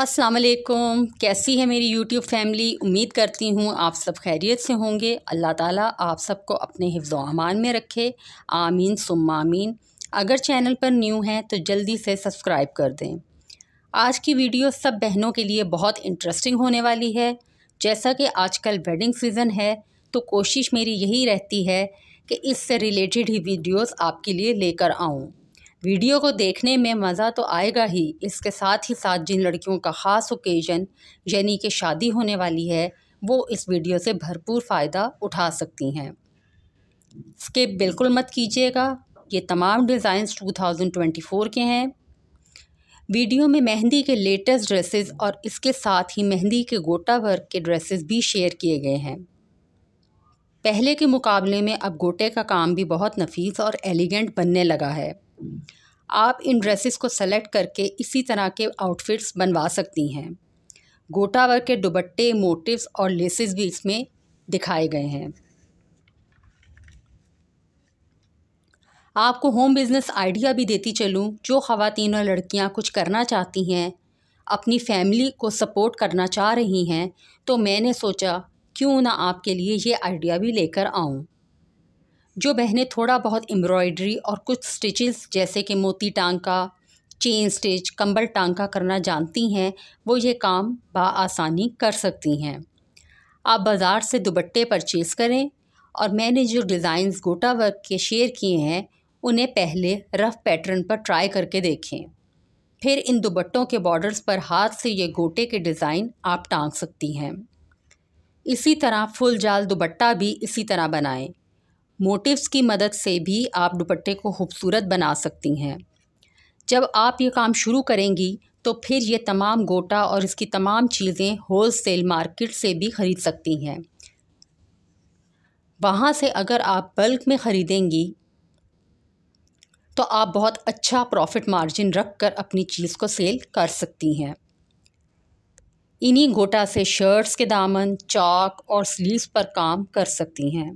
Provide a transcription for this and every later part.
अस्सलाम वालेकुम कैसी है मेरी यूट्यूब फैमिली उम्मीद करती हूँ आप सब खैरियत से होंगे अल्लाह ताला आप सबको अपने हिफ्ज़ अमान में रखे आमीन सुम आमीन अगर चैनल पर न्यू हैं तो जल्दी से सब्सक्राइब कर दें आज की वीडियो सब बहनों के लिए बहुत इंटरेस्टिंग होने वाली है जैसा कि आजकल वेडिंग सीज़न है तो कोशिश मेरी यही रहती है कि इससे रिलेटेड ही वीडियोज़ आपके लिए लेकर आऊँ वीडियो को देखने में मज़ा तो आएगा ही इसके साथ ही साथ जिन लड़कियों का ख़ास ओकेजन यानी कि शादी होने वाली है वो इस वीडियो से भरपूर फ़ायदा उठा सकती हैं स्किप बिल्कुल मत कीजिएगा ये तमाम डिज़ाइंस 2024 के हैं वीडियो में मेहंदी के लेटेस्ट ड्रेसेस और इसके साथ ही मेहंदी के गोटा वर्क के ड्रेसेस भी शेयर किए गए हैं पहले के मुकाबले में अब गोटे का काम भी बहुत नफीस और एलिगेंट बनने लगा है आप इन ड्रेसेस को सेलेक्ट करके इसी तरह के आउटफिट्स बनवा सकती हैं गोटावर के दुबट्टे मोटिव्स और लेसेस भी इसमें दिखाए गए हैं आपको होम बिज़नेस आइडिया भी देती चलूँ जो ख़वातीन और लड़कियाँ कुछ करना चाहती हैं अपनी फैमिली को सपोर्ट करना चाह रही हैं तो मैंने सोचा क्यों ना आपके लिए ये आइडिया भी लेकर आऊँ जो बहनें थोड़ा बहुत एम्ब्रॉयड्री और कुछ स्टिचेस जैसे कि मोती टांका चेन स्टिच कंबल टांका करना जानती हैं वो ये काम आसानी कर सकती हैं आप बाज़ार से दुबट्टे परचेज़ करें और मैंने जो डिज़ाइंस गोटा वर्क के शेयर किए हैं उन्हें पहले रफ़ पैटर्न पर ट्राई करके देखें फिर इन दुबट्टों के बॉर्डर्स पर हाथ से ये गोटे के डिज़ाइन आप टांग सकती हैं इसी तरह फुल जाल दुबट्टा भी इसी तरह बनाएं मोटिव्स की मदद से भी आप दुपट्टे को खूबसूरत बना सकती हैं जब आप ये काम शुरू करेंगी तो फिर ये तमाम गोटा और इसकी तमाम चीज़ें होल सेल मार्केट से भी ख़रीद सकती हैं वहाँ से अगर आप बल्क में ख़रीदेंगी तो आप बहुत अच्छा प्रॉफिट मार्जिन रख कर अपनी चीज़ को सेल कर सकती हैं इन्हीं गोटा से शर्ट्स के दामन चौक और स्लीव्स पर काम कर सकती हैं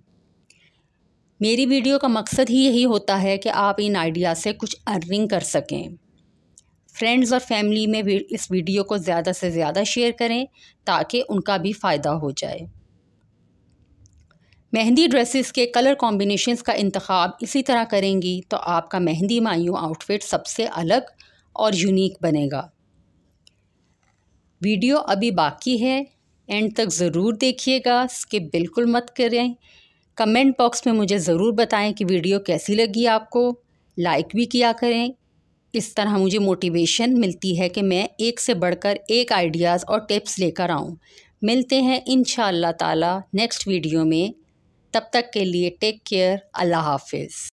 मेरी वीडियो का मकसद ही यही होता है कि आप इन आइडिया से कुछ अर्निंग कर सकें फ्रेंड्स और फैमिली में इस वीडियो को ज़्यादा से ज़्यादा शेयर करें ताकि उनका भी फ़ायदा हो जाए मेहंदी ड्रेसेस के कलर कॉम्बिनेशंस का इंतखब इसी तरह करेंगी तो आपका मेहंदी मायू आउटफिट सबसे अलग और यूनिक बनेगा वीडियो अभी बाकी है एंड तक ज़रूर देखिएगा स्किप बिल्कुल मत करें कमेंट बॉक्स में मुझे ज़रूर बताएं कि वीडियो कैसी लगी आपको लाइक भी किया करें इस तरह मुझे मोटिवेशन मिलती है कि मैं एक से बढ़कर एक आइडियाज़ और टिप्स लेकर आऊँ मिलते हैं इन ताला नेक्स्ट वीडियो में तब तक के लिए टेक केयर अल्लाह हाफिज़